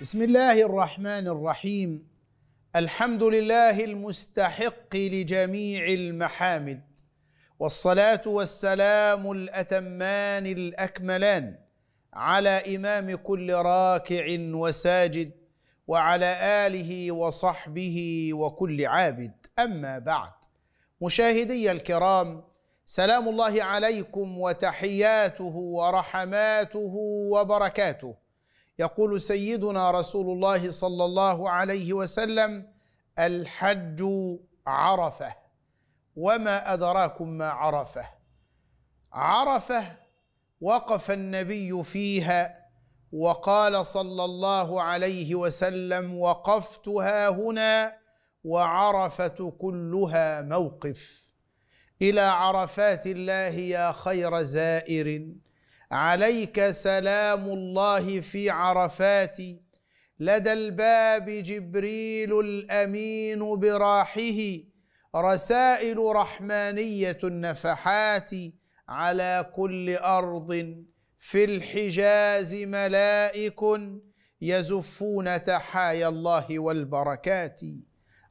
بسم الله الرحمن الرحيم الحمد لله المستحق لجميع المحامد والصلاه والسلام الاتمان الاكملان على امام كل راكع وساجد وعلى اله وصحبه وكل عابد اما بعد مشاهدي الكرام سلام الله عليكم وتحياته ورحماته وبركاته يقول سيدنا رسول الله صلى الله عليه وسلم الحج عرفه وما ادراكم ما عرفه عرفه وقف النبي فيها وقال صلى الله عليه وسلم وقفتها هنا وعرفه كلها موقف الى عرفات الله يا خير زائر عليك سلام الله في عرفات لدى الباب جبريل الامين براحه رسائل رحمانيه النفحات على كل ارض في الحجاز ملائك يزفون تحايا الله والبركات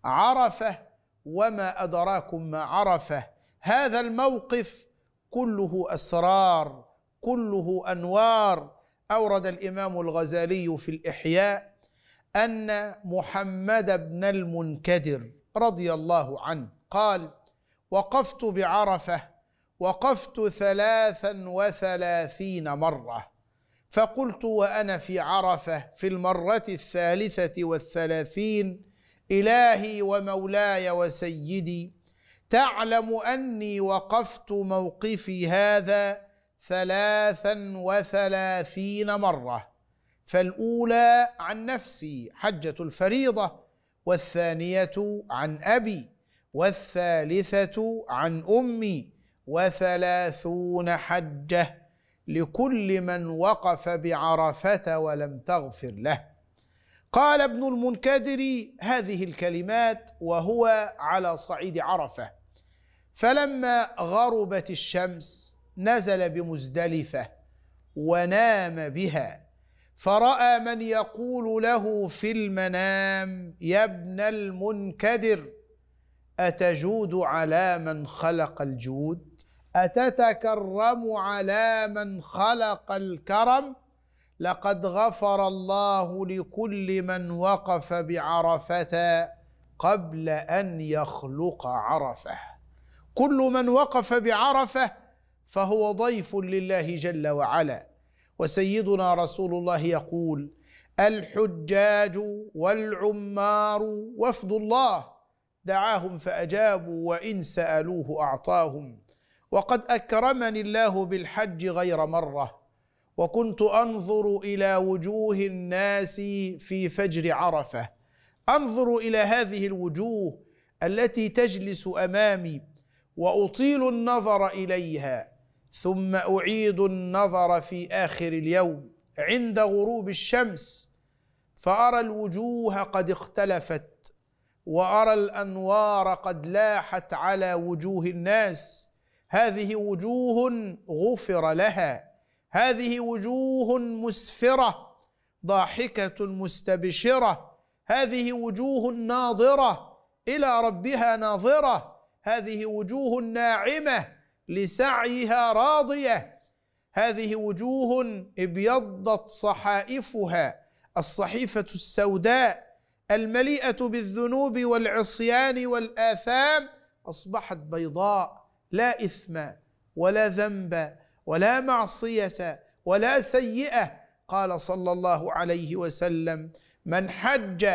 عرفه وما ادراكم ما عرفه هذا الموقف كله اسرار كله انوار اورد الامام الغزالي في الاحياء ان محمد بن المنكدر رضي الله عنه قال وقفت بعرفه وقفت ثلاثا وثلاثين مره فقلت وانا في عرفه في المره الثالثه والثلاثين الهي ومولاي وسيدي تعلم اني وقفت موقفي هذا ثلاثا وثلاثين مرة فالأولى عن نفسي حجة الفريضة والثانية عن أبي والثالثة عن أمي وثلاثون حجة لكل من وقف بعرفة ولم تغفر له قال ابن المنكدر هذه الكلمات وهو على صعيد عرفة فلما غربت الشمس نزل بمزدلفه ونام بها فراى من يقول له في المنام يا ابن المنكدر اتجود على من خلق الجود اتتكرم على من خلق الكرم لقد غفر الله لكل من وقف بعرفه قبل ان يخلق عرفه كل من وقف بعرفه فهو ضيف لله جل وعلا وسيدنا رسول الله يقول الحجاج والعمار وفد الله دعاهم فاجابوا وان سالوه اعطاهم وقد اكرمني الله بالحج غير مره وكنت انظر الى وجوه الناس في فجر عرفه انظر الى هذه الوجوه التي تجلس امامي واطيل النظر اليها ثم أعيد النظر في آخر اليوم عند غروب الشمس فأرى الوجوه قد اختلفت وأرى الأنوار قد لاحت على وجوه الناس هذه وجوه غفر لها هذه وجوه مسفرة ضاحكة مستبشرة هذه وجوه ناضرة إلى ربها ناظرة هذه وجوه ناعمة لسعيها راضيه هذه وجوه ابيضت صحائفها الصحيفه السوداء المليئه بالذنوب والعصيان والاثام اصبحت بيضاء لا اثم ولا ذنب ولا معصيه ولا سيئه قال صلى الله عليه وسلم من حج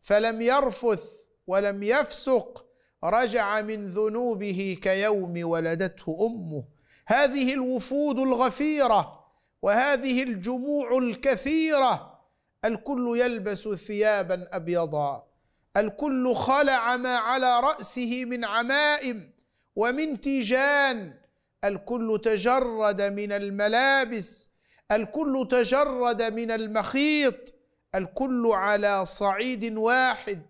فلم يرفث ولم يفسق رجع من ذنوبه كيوم ولدته امه هذه الوفود الغفيره وهذه الجموع الكثيره الكل يلبس ثيابا ابيضا الكل خلع ما على راسه من عمائم ومن تيجان الكل تجرد من الملابس الكل تجرد من المخيط الكل على صعيد واحد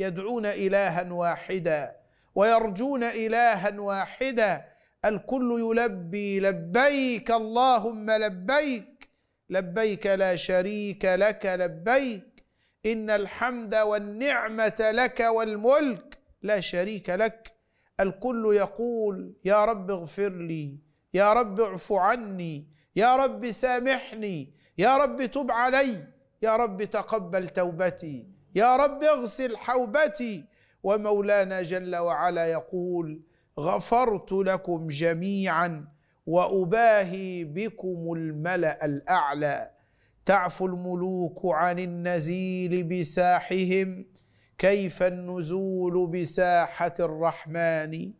يدعون الها واحدا ويرجون الها واحدا الكل يلبي لبيك اللهم لبيك لبيك لا شريك لك لبيك ان الحمد والنعمه لك والملك لا شريك لك الكل يقول يا رب اغفر لي يا رب اعف عني يا رب سامحني يا رب تب علي يا رب تقبل توبتي يا رب اغسل حوبتي ومولانا جل وعلا يقول غفرت لكم جميعا وأباهي بكم الملأ الأعلى تعفو الملوك عن النزيل بساحهم كيف النزول بساحة الرحمن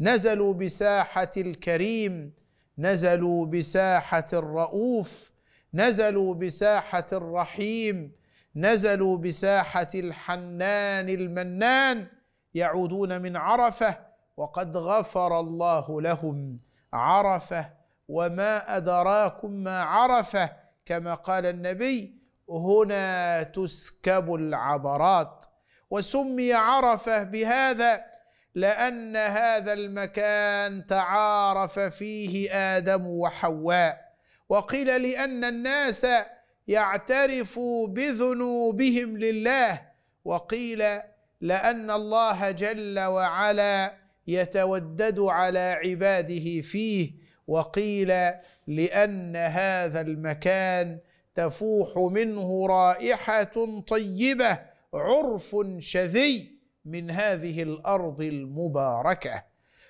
نزلوا بساحة الكريم نزلوا بساحة الرؤوف نزلوا بساحة الرحيم نزلوا بساحة الحنان المنان يعودون من عرفة وقد غفر الله لهم عرفة وما أدراكم ما عرفة كما قال النبي هنا تسكب العبرات وسمي عرفة بهذا لأن هذا المكان تعارف فيه آدم وحواء وقيل لأن الناس يعترفوا بذنوبهم لله وقيل لان الله جل وعلا يتودد على عباده فيه وقيل لان هذا المكان تفوح منه رائحه طيبه عرف شذي من هذه الارض المباركه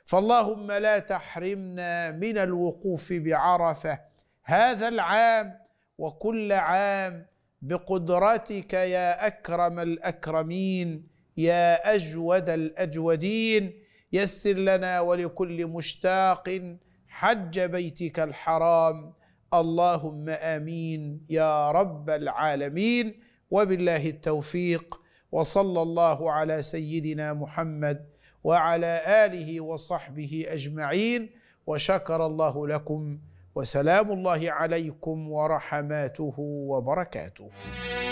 فاللهم لا تحرمنا من الوقوف بعرفه هذا العام وكل عام بقدرتك يا اكرم الاكرمين يا اجود الاجودين يسر لنا ولكل مشتاق حج بيتك الحرام اللهم امين يا رب العالمين وبالله التوفيق وصلى الله على سيدنا محمد وعلى اله وصحبه اجمعين وشكر الله لكم وسلام الله عليكم ورحماته وبركاته